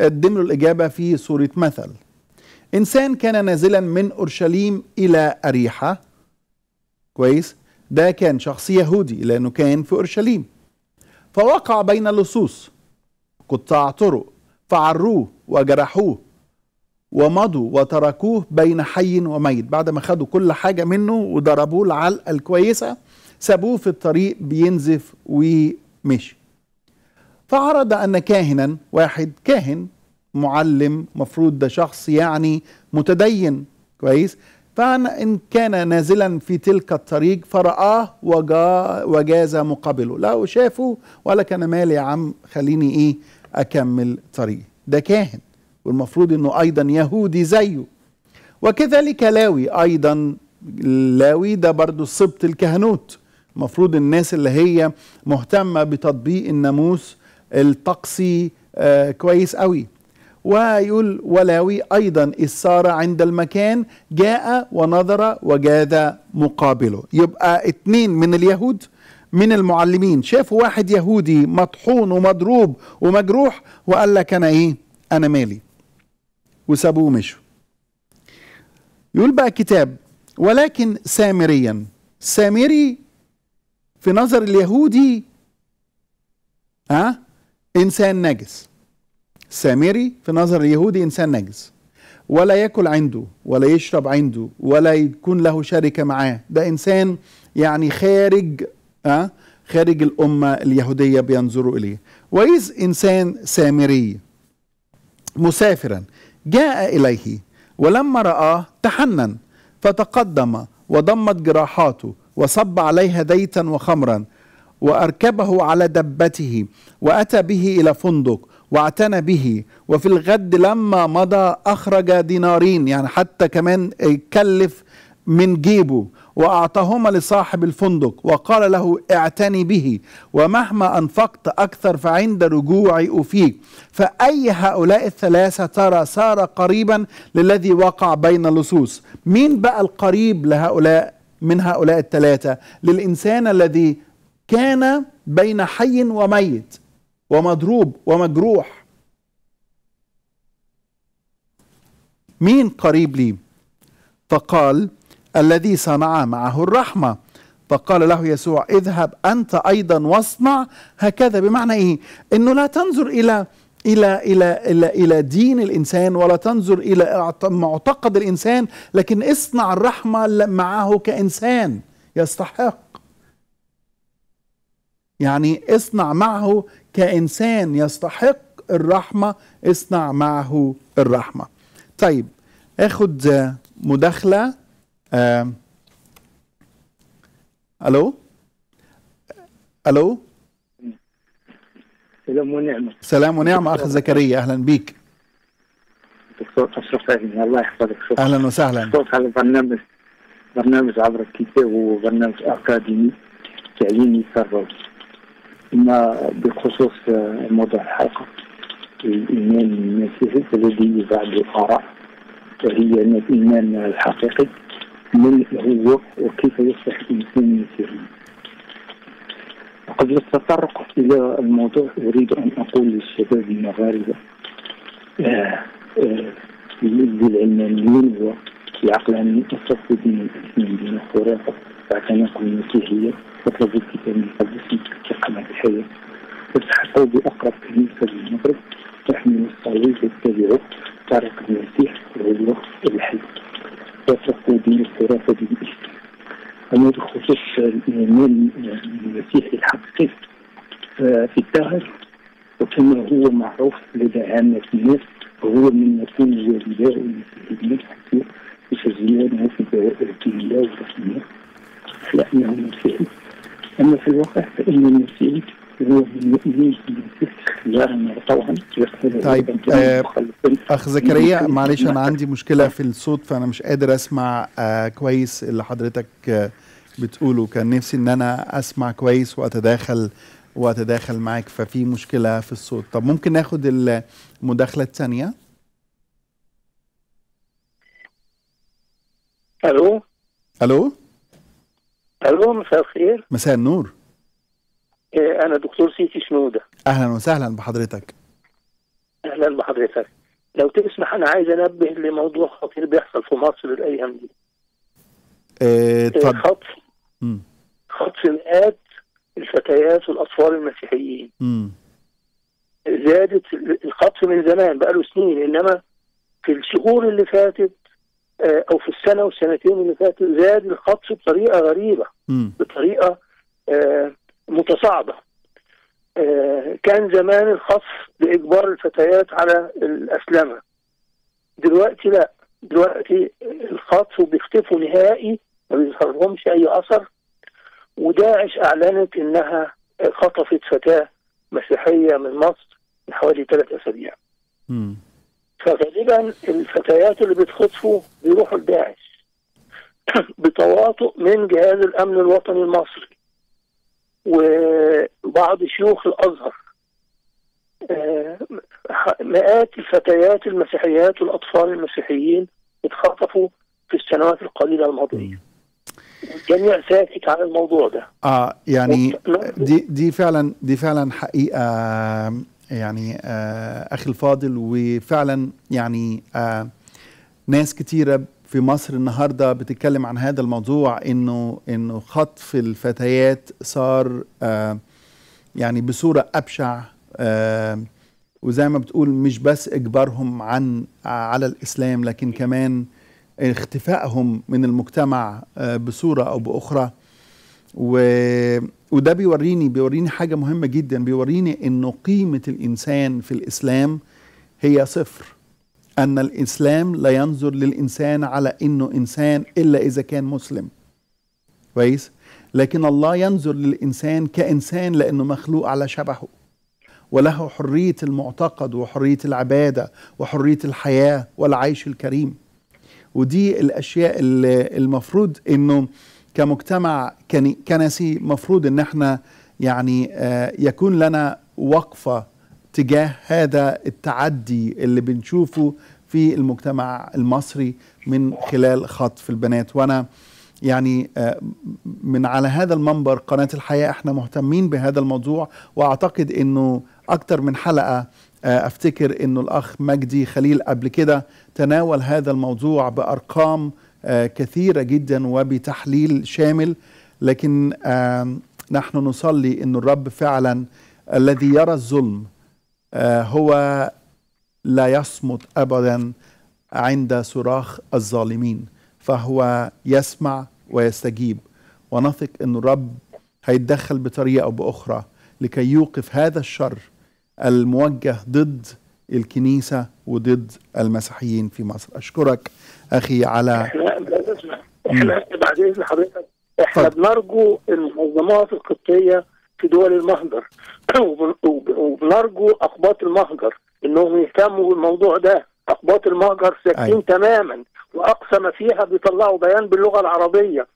قدم له الإجابة في صورة مثل إنسان كان نازلا من أورشليم إلى أريحة كويس ده كان شخص يهودي لأنه كان في أورشليم فوقع بين اللصوص قطاع طرق فعروه وجرحوه ومضوا وتركوه بين حي وميت بعد ما خدوا كل حاجة منه وضربوه العلقة الكويسة سابوه في الطريق بينزف ومشي فعرض أن كاهنا واحد كاهن معلم مفروض ده شخص يعني متدين كويس فإن كان نازلا في تلك الطريق فرآه وجا وجاز مقابله لا شافه ولا كان مالي يا عم خليني إيه أكمل طريقي ده كاهن والمفروض انه ايضا يهودي زيه وكذلك لاوي ايضا لاوي ده برضو سبط الكهنوت المفروض الناس اللي هي مهتمه بتطبيق الناموس الطقسي آه كويس قوي ويقول ولاوي ايضا الساره عند المكان جاء ونظر وجاد مقابله يبقى اتنين من اليهود من المعلمين شافوا واحد يهودي مطحون ومضروب ومجروح وقال لك انا ايه انا مالي وسابوه ومشوا يقول بقى كتاب ولكن سامريا سامري في نظر اليهودي ها انسان نجس سامري في نظر اليهودي انسان نجس ولا ياكل عنده ولا يشرب عنده ولا يكون له شركه معاه ده انسان يعني خارج ها خارج الامه اليهوديه بينظروا اليه واذ انسان سامري مسافرا جاء إليه ولما رآه تحنن فتقدم وضمت جراحاته وصب عليها ديتا وخمرا وأركبه على دبته وأتى به إلى فندق واعتنى به وفي الغد لما مضى أخرج دينارين يعني حتى كمان يكلف من جيبه وأعطاهما لصاحب الفندق وقال له اعتني به ومهما أنفقت أكثر فعند رجوعي أوفيك فأي هؤلاء الثلاثة ترى سار قريبا للذي وقع بين اللصوص مين بقى القريب لهؤلاء من هؤلاء الثلاثة للإنسان الذي كان بين حي وميت ومضروب ومجروح مين قريب لي فقال الذي صنع معه الرحمة فقال له يسوع اذهب أنت أيضا واصنع هكذا بمعنى إيه أنه لا تنظر إلى إلى إلى إلى إلى دين الإنسان ولا تنظر إلى معتقد الإنسان لكن اصنع الرحمة معه كإنسان يستحق يعني اصنع معه كإنسان يستحق الرحمة اصنع معه الرحمة طيب اخد مداخلة الو um, الو سلام ونعمة سلام ونعمة أخ زكريا أهلا بيك دكتور أشرف فهمي الله يحفظك شكرا أهلا وسهلا صوت على برنامج برنامج عبر الكتاب وبرنامج أكاديمي تعليمي كروي أما بخصوص موضوع الحلقة الإيمان المسيحي الذي بعد الآراء وهي الإيمان الحقيقي من هو وكيف يصبح الإنسان يسير قبل التطرق إلى الموضوع أريد أن أقول للشباب المغاربة آه، آه، للعلمانيين والعقلانيين أصبحوا دين الإسلام دين الخرافة واعتنقوا المسيحية وطلب الكتاب المقدس استقامة الحياة وتحقوا بأقرب كنيسة للمغرب تحمل الصليب واتبعوا طريق المسيح وهو الحي بين الخرافه دي أما بخصوص الإيمان المسيحي الحقيقي في الدهر وكما هو معروف لدى عامة الناس هو من نتيجة ولاء المسيحيين حيث يشجعونه في الدولة والرسمية على أنه مسيحي أما في الواقع فإن المسيحي طيب آه، اخ زكريا معلش انا عندي مشكله في الصوت فانا مش قادر اسمع آه كويس اللي حضرتك آه بتقوله كان نفسي ان انا اسمع كويس واتداخل واتداخل معاك ففي مشكله في الصوت طب ممكن ناخد المداخله الثانيه الو الو الو مساء الخير مساء النور إيه، انا دكتور سيتي شنوده اهلا وسهلا بحضرتك اهلا بحضرتك لو تسمح انا عايز انبه لموضوع خطير بيحصل في مصر الايام دي إيه خطف خطف مئات الفتيات والاطفال المسيحيين مم. زادت الخطف من زمان بقاله سنين انما في الشهور اللي فاتت آه، او في السنه والسنتين اللي فاتت زاد الخطف بطريقه غريبه مم. بطريقه آه متصاعدة آه، كان زمان الخص بإجبار الفتيات على الأسلمة دلوقتي لا دلوقتي الخطف بيختفوا نهائي ما بيظهرهمش أي أثر وداعش أعلنت إنها خطفت فتاة مسيحية من مصر من حوالي ثلاث أسابيع فغالبا الفتيات اللي بتخطفوا بيروحوا لداعش بتواطؤ من جهاز الأمن الوطني المصري وبعض شيوخ الازهر آه، مئات الفتيات المسيحيات والاطفال المسيحيين اتخطفوا في السنوات القليله الماضيه الجميع ساكت عن الموضوع ده اه يعني نعم. دي دي فعلا دي فعلا حقيقه يعني آه اخي الفاضل وفعلا يعني آه ناس كتيره في مصر النهارده بتتكلم عن هذا الموضوع انه انه خطف الفتيات صار آه يعني بصوره ابشع آه وزي ما بتقول مش بس اجبارهم عن على الاسلام لكن كمان اختفائهم من المجتمع آه بصوره او باخرى و وده بيوريني بيوريني حاجه مهمه جدا بيوريني انه قيمه الانسان في الاسلام هي صفر أن الإسلام لا ينظر للإنسان على إنه إنسان إلا إذا كان مسلم كويس لكن الله ينظر للإنسان كإنسان لأنه مخلوق على شبهه وله حرية المعتقد وحرية العبادة وحرية الحياة والعيش الكريم ودي الأشياء اللي المفروض أنه كمجتمع كنسي مفروض أن احنا يعني آه، يكون لنا وقفة تجاه هذا التعدي اللي بنشوفه في المجتمع المصري من خلال خطف البنات وانا يعني آه، من على هذا المنبر قناة الحياة احنا مهتمين بهذا الموضوع واعتقد انه اكتر من حلقة آه، افتكر انه الاخ مجدي خليل قبل كده تناول هذا الموضوع بارقام آه، كثيرة جدا وبتحليل شامل لكن نحن نصلي ان الرب فعلا الذي يرى الظلم آه، هو لا يصمت ابدا عند صراخ الظالمين فهو يسمع ويستجيب ونثق ان الرب هيتدخل بطريقه او باخرى لكي يوقف هذا الشر الموجه ضد الكنيسه وضد المسيحيين في مصر اشكرك اخي على احنا احنا بعد اذن حضرتك احنا بنرجو المنظمات القبطيه في دول المهجر وبنرجو اقباط المهجر انهم يهتموا بالموضوع ده اقباط المهجر ساكتين أيوة. تماما واقصى ما فيها بيطلعوا بيان باللغه العربيه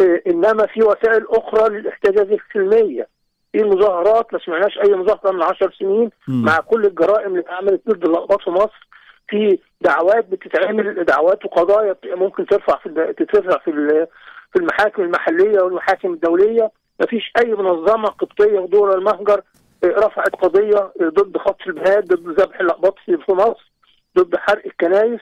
إيه انما في وسائل اخرى للاحتجاج السلميه في مظاهرات ما سمعناش اي مظاهره من 10 سنين م. مع كل الجرائم اللي اتعملت ضد الاقباط في مصر في دعوات بتتعمل دعوات وقضايا ممكن ترفع في تترفع في في المحاكم المحليه والمحاكم الدوليه ما فيش اي منظمه قبطيه في دول المهجر آه، رفعت قضيه آه، ضد خطف البهاد ضد ذبح الاقباط في مصر ضد حرق الكنائس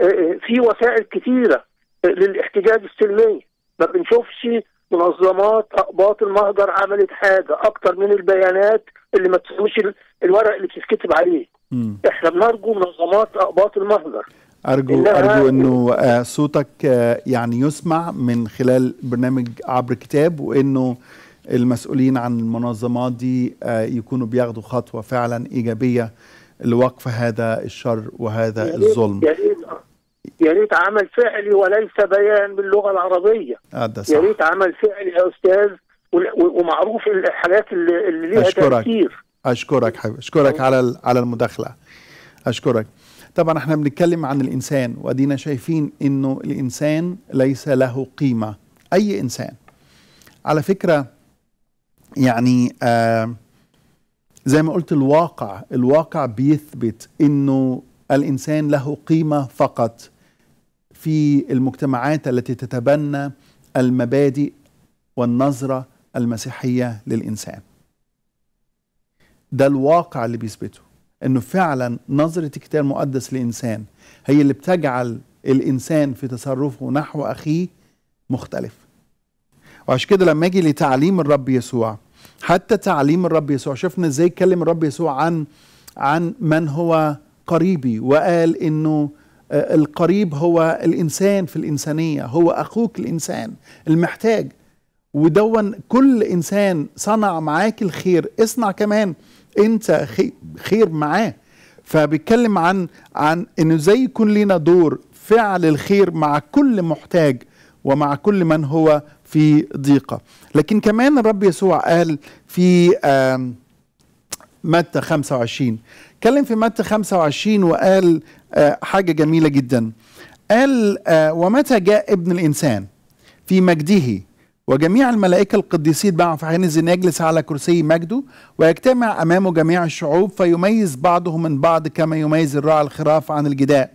آه، في وسائل كثيره للاحتجاج السلمي ما بنشوفش منظمات اقباط المهجر عملت حاجه اكتر من البيانات اللي ما تسويش الورق اللي بتتكتب عليه احنا بنرجو منظمات اقباط المهجر ارجو ارجو انه آه، صوتك آه، يعني يسمع من خلال برنامج عبر كتاب وانه المسؤولين عن المنظمات دي آه، يكونوا بياخدوا خطوه فعلا ايجابيه لوقف هذا الشر وهذا يعني الظلم يعني يعني يا ريت عمل فعلي وليس بيان باللغه العربيه يا ريت عمل فعلي يا استاذ ومعروف الحاجات اللي ليها أشكرك. اشكرك حبيبي اشكرك على على المداخله اشكرك طبعا احنا بنتكلم عن الانسان وادينا شايفين انه الانسان ليس له قيمه اي انسان على فكره يعني آه زي ما قلت الواقع الواقع بيثبت انه الانسان له قيمه فقط في المجتمعات التي تتبنى المبادئ والنظره المسيحيه للانسان ده الواقع اللي بيثبته انه فعلا نظره الكتاب المقدس لانسان هي اللي بتجعل الانسان في تصرفه نحو اخيه مختلف وعشان كده لما اجي لتعليم الرب يسوع حتى تعليم الرب يسوع شفنا ازاي اتكلم الرب يسوع عن عن من هو قريبي وقال انه آه، القريب هو الانسان في الانسانيه هو اخوك الانسان المحتاج ودون كل انسان صنع معاك الخير اصنع كمان انت خير معاه فبيتكلم عن عن انه ازاي يكون لينا دور فعل الخير مع كل محتاج ومع كل من هو في ضيقة لكن كمان الرب يسوع قال في متى 25 كلم في متى 25 وقال آه، حاجة جميلة جدا قال آه، ومتى جاء ابن الإنسان في مجده وجميع الملائكة القديسين معه في حين يجلس على كرسي مجده ويجتمع أمامه جميع الشعوب فيميز بعضهم من بعض كما يميز الراعي الخراف عن الجداء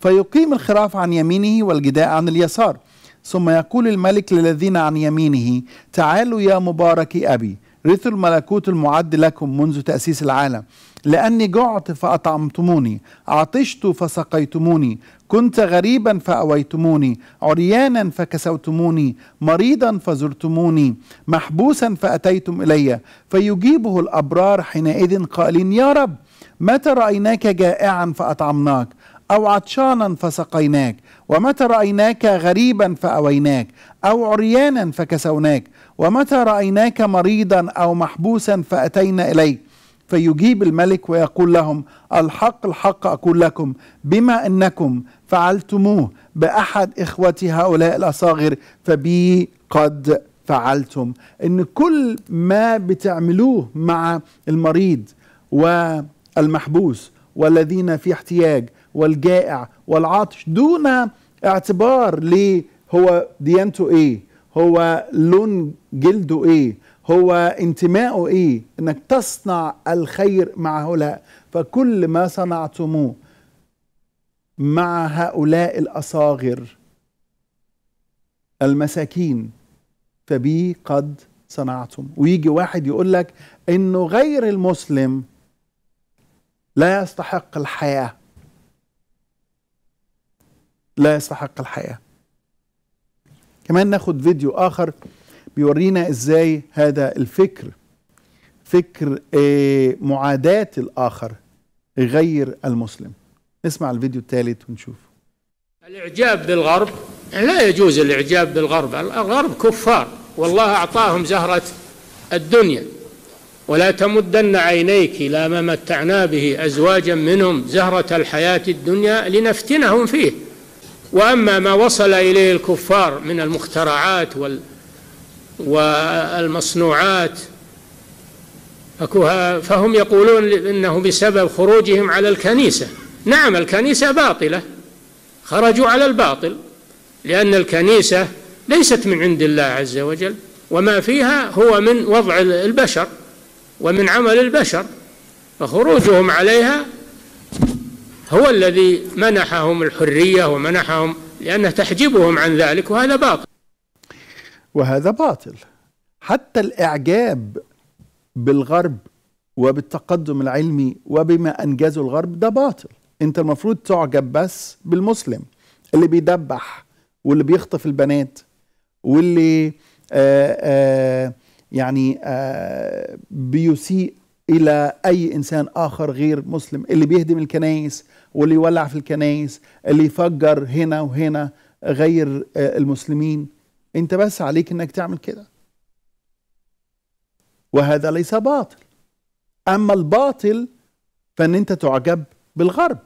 فيقيم الخراف عن يمينه والجداء عن اليسار ثم يقول الملك للذين عن يمينه تعالوا يا مبارك أبي رثوا الملكوت المعد لكم منذ تأسيس العالم لأني جعت فأطعمتموني عطشت فسقيتموني كنت غريبا فأويتموني عريانا فكسوتموني مريضا فزرتموني محبوسا فأتيتم إلي فيجيبه الأبرار حينئذ قائلين يا رب متى رأيناك جائعا فأطعمناك أو عطشانا فسقيناك ومتى رأيناك غريبا فأويناك أو عريانا فكسوناك ومتى رأيناك مريضا أو محبوسا فأتينا إليك فيجيب الملك ويقول لهم الحق الحق أقول لكم بما أنكم فعلتموه بأحد إخوتي هؤلاء الأصاغر فبي قد فعلتم ان كل ما بتعملوه مع المريض والمحبوس والذين في احتياج والجائع والعطش دون اعتبار هو ديانته ايه هو لون جلده ايه هو انتمائه ايه انك تصنع الخير مع هؤلاء فكل ما صنعتموه مع هؤلاء الاصاغر المساكين فبي قد صنعتم ويجي واحد يقول لك انه غير المسلم لا يستحق الحياه لا يستحق الحياه كمان ناخد فيديو آخر بيورينا إزاي هذا الفكر فكر آه، معاداة الآخر يغير المسلم نسمع الفيديو الثالث ونشوف الاعجاب بالغرب لا يجوز الاعجاب بالغرب الغرب كفار والله اعطاهم زهره الدنيا ولا تمدن عينيك الى ما متعنا به ازواجا منهم زهره الحياه الدنيا لنفتنهم فيه وأما ما وصل إليه الكفار من المخترعات وال والمصنوعات فهم يقولون إنه بسبب خروجهم على الكنيسة نعم الكنيسة باطلة خرجوا على الباطل لأن الكنيسة ليست من عند الله عز وجل وما فيها هو من وضع البشر ومن عمل البشر فخروجهم عليها هو الذي منحهم الحرية ومنحهم لأنه تحجبهم عن ذلك وهذا باطل وهذا باطل حتى الإعجاب بالغرب وبالتقدم العلمي وبما أنجزه الغرب ده باطل أنت المفروض تعجب بس بالمسلم اللي بيدبح واللي بيخطف البنات واللي آآ آه، آآ آه، يعني آآ آه، بيسيء الى اي انسان اخر غير مسلم اللي بيهدم الكنائس واللي يولع في الكنايس اللي يفجر هنا وهنا غير آه، المسلمين انت بس عليك انك تعمل كده وهذا ليس باطل اما الباطل فان انت تعجب بالغرب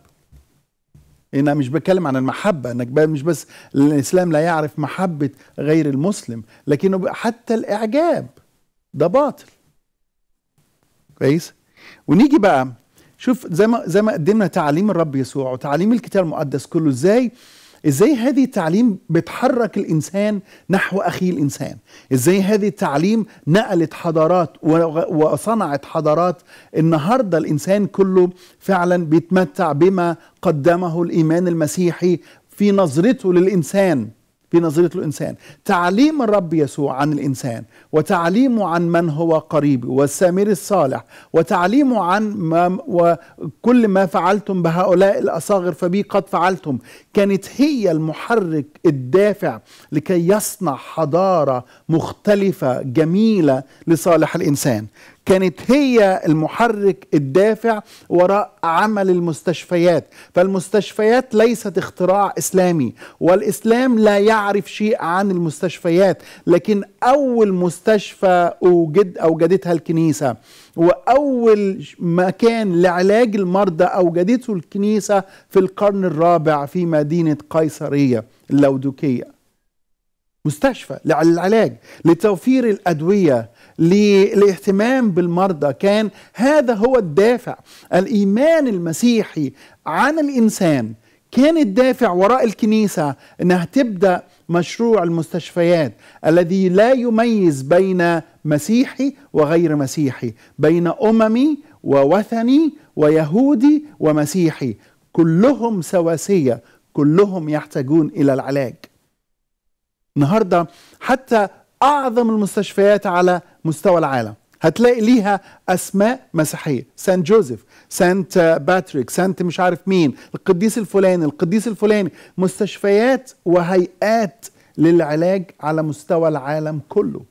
انا مش بتكلم عن المحبه انك مش بس الاسلام لا يعرف محبه غير المسلم لكنه حتى الاعجاب ده باطل كويس ونيجي بقى شوف زي ما زي ما قدمنا تعاليم الرب يسوع وتعاليم الكتاب المقدس كله ازاي ازاي هذه التعليم بتحرك الانسان نحو اخيه الانسان ازاي هذه التعليم نقلت حضارات وصنعت حضارات النهارده الانسان كله فعلا بيتمتع بما قدمه الايمان المسيحي في نظرته للانسان في نظريه الانسان تعليم الرب يسوع عن الانسان وتعليمه عن من هو قريبي والسامري الصالح وتعليمه عن ما وكل ما فعلتم بهؤلاء الاصاغر فبي قد فعلتم كانت هي المحرك الدافع لكي يصنع حضاره مختلفه جميله لصالح الانسان كانت هي المحرك الدافع وراء عمل المستشفيات فالمستشفيات ليست اختراع اسلامي والاسلام لا يعرف شيء عن المستشفيات لكن اول مستشفى اوجد اوجدتها الكنيسه واول مكان لعلاج المرضى اوجدته الكنيسه في القرن الرابع في مدينه قيصريه اللودوكيه مستشفى للعلاج لتوفير الادويه للاهتمام بالمرضى كان هذا هو الدافع الايمان المسيحي عن الانسان كان الدافع وراء الكنيسة أنها تبدأ مشروع المستشفيات الذي لا يميز بين مسيحي وغير مسيحي بين أممي ووثني ويهودي ومسيحي كلهم سواسية كلهم يحتاجون إلى العلاج النهاردة حتى أعظم المستشفيات على مستوى العالم هتلاقي ليها اسماء مسيحيه سانت جوزيف سانت باتريك سانت مش عارف مين القديس الفلاني القديس الفلاني مستشفيات وهيئات للعلاج على مستوى العالم كله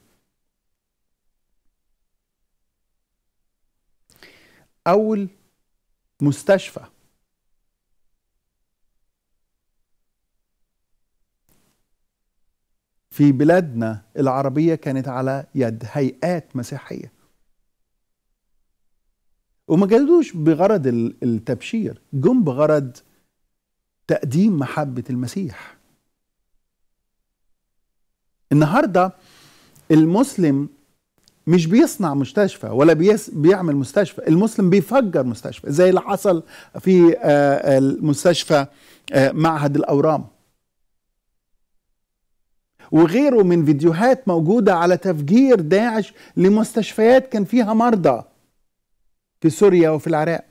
اول مستشفى في بلادنا العربية كانت على يد هيئات مسيحية وما جادوش بغرض التبشير جم بغرض تقديم محبة المسيح النهاردة المسلم مش بيصنع مستشفى ولا بيس بيعمل مستشفى المسلم بيفجر مستشفى زي اللي حصل في آه، مستشفى آه، معهد الأورام وغيره من فيديوهات موجودة على تفجير داعش لمستشفيات كان فيها مرضى في سوريا وفي العراق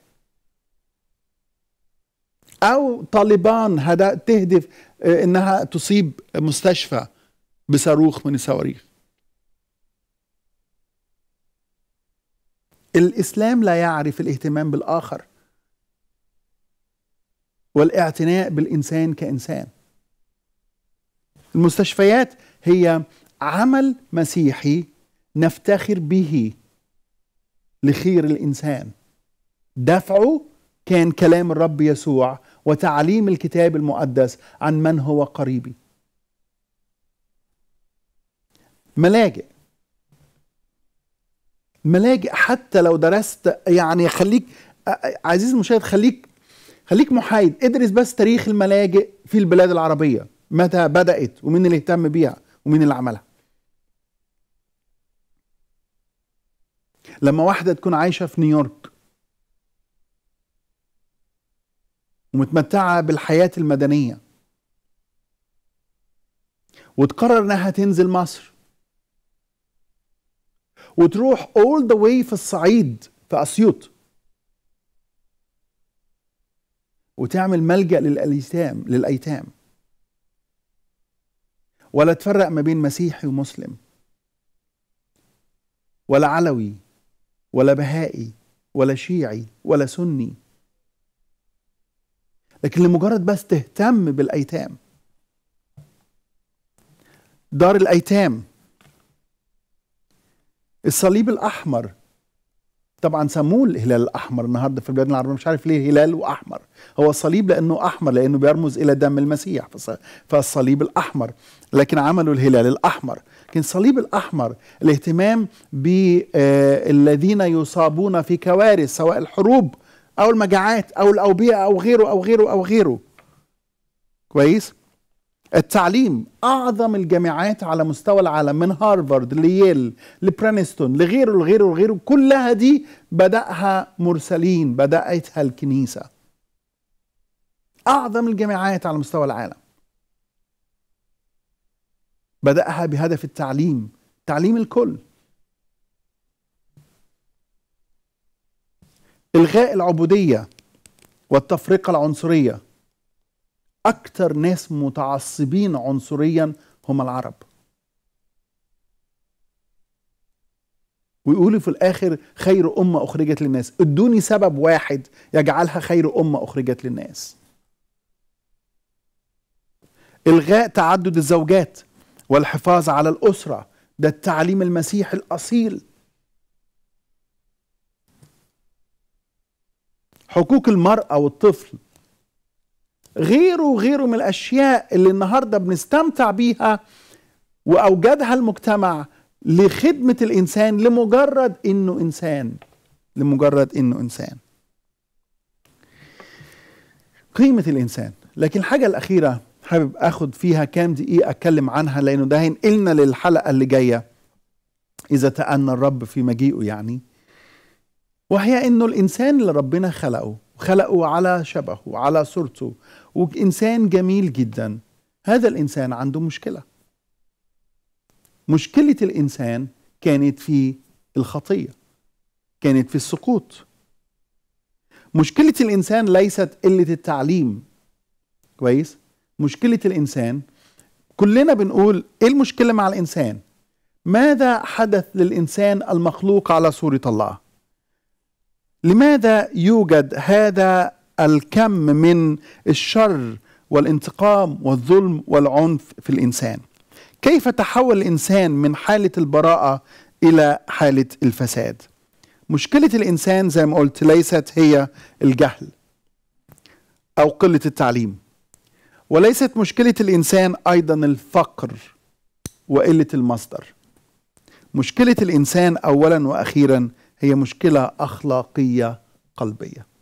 أو طالبان تهدف آه، إنها تصيب مستشفى بصاروخ من الصواريخ الإسلام لا يعرف الاهتمام بالآخر والاعتناء بالإنسان كإنسان المستشفيات هي عمل مسيحي نفتخر به لخير الانسان دفعه كان كلام الرب يسوع وتعليم الكتاب المقدس عن من هو قريبي ملاجئ ملاجئ حتى لو درست يعني خليك عزيزي المشاهد خليك خليك محايد ادرس بس تاريخ الملاجئ في البلاد العربيه متى بدأت ومين اللي اهتم بيها ومين اللي عملها لما واحدة تكون عايشة في نيويورك ومتمتعة بالحياة المدنية وتقرر انها تنزل مصر وتروح اول ذا واي في الصعيد في اسيوط وتعمل ملجأ للأيتام للأيتام ولا تفرق ما بين مسيحي ومسلم ولا علوي ولا بهائي ولا شيعي ولا سني لكن لمجرد بس تهتم بالايتام دار الايتام الصليب الاحمر طبعا سموه الهلال الاحمر النهارده في البلاد العربيه مش عارف ليه هلال واحمر هو الصليب لانه احمر لانه بيرمز الى دم المسيح فالصليب الاحمر لكن عملوا الهلال الاحمر لكن الصليب الاحمر الاهتمام بالذين آه، يصابون في كوارث سواء الحروب او المجاعات او الاوبئه او غيره او غيره او غيره كويس التعليم اعظم الجامعات على مستوى العالم من هارفارد لييل لبرينستون لغيره لغيره لغيره كلها دي بداها مرسلين بداتها الكنيسه اعظم الجامعات على مستوى العالم بداها بهدف التعليم تعليم الكل الغاء العبوديه والتفرقه العنصريه أكثر ناس متعصبين عنصريا هم العرب ويقولوا في الآخر خير أمة أخرجت للناس ادوني سبب واحد يجعلها خير أمة أخرجت للناس إلغاء تعدد الزوجات والحفاظ على الأسرة ده التعليم المسيحي الأصيل حقوق المرأة والطفل غيره وغيره من الاشياء اللي النهارده بنستمتع بيها واوجدها المجتمع لخدمه الانسان لمجرد انه انسان لمجرد انه انسان قيمه الانسان لكن الحاجه الاخيره حابب اخد فيها كام دقيقه اتكلم عنها لانه ده هينقلنا للحلقه اللي جايه اذا تأنى الرب في مجيئه يعني وهي انه الانسان اللي ربنا خلقه خلقه على شبهه على صورته وانسان جميل جدا هذا الانسان عنده مشكله مشكله الانسان كانت في الخطيه كانت في السقوط مشكله الانسان ليست قله التعليم كويس مشكله الانسان كلنا بنقول ايه المشكله مع الانسان ماذا حدث للانسان المخلوق على صوره الله لماذا يوجد هذا الكم من الشر والانتقام والظلم والعنف في الانسان كيف تحول الانسان من حاله البراءه الى حاله الفساد مشكله الانسان زي ما قلت ليست هي الجهل او قله التعليم وليست مشكله الانسان ايضا الفقر وقله المصدر مشكله الانسان اولا واخيرا هي مشكله اخلاقيه قلبيه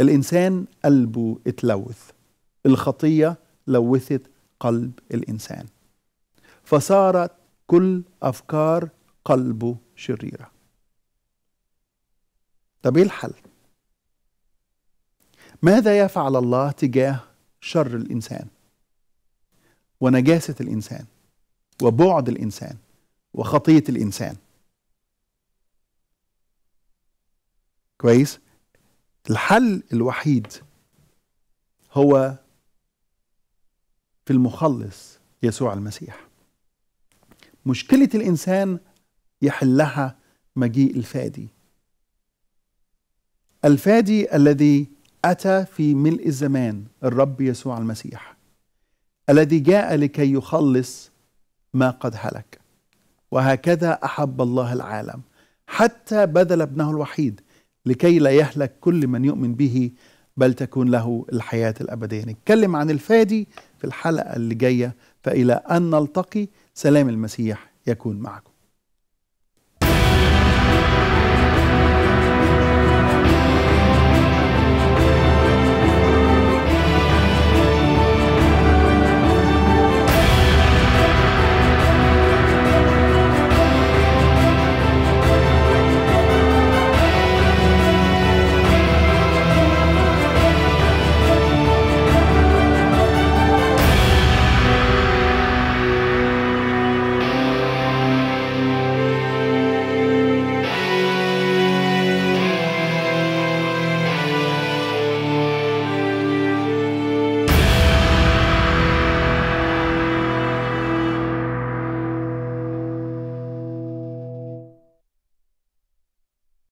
الإنسان قلبه اتلوث الخطية لوثت قلب الإنسان فصارت كل أفكار قلبه شريرة طب إيه الحل؟ ماذا يفعل الله تجاه شر الإنسان ونجاسة الإنسان وبعد الإنسان وخطية الإنسان كويس؟ الحل الوحيد هو في المخلص يسوع المسيح مشكلة الإنسان يحلها مجيء الفادي الفادي الذي أتى في ملء الزمان الرب يسوع المسيح الذي جاء لكي يخلص ما قد هلك وهكذا أحب الله العالم حتى بذل ابنه الوحيد لكي لا يهلك كل من يؤمن به بل تكون له الحياة الأبدية نتكلم عن الفادي في الحلقة اللي جاية فإلى أن نلتقي سلام المسيح يكون معكم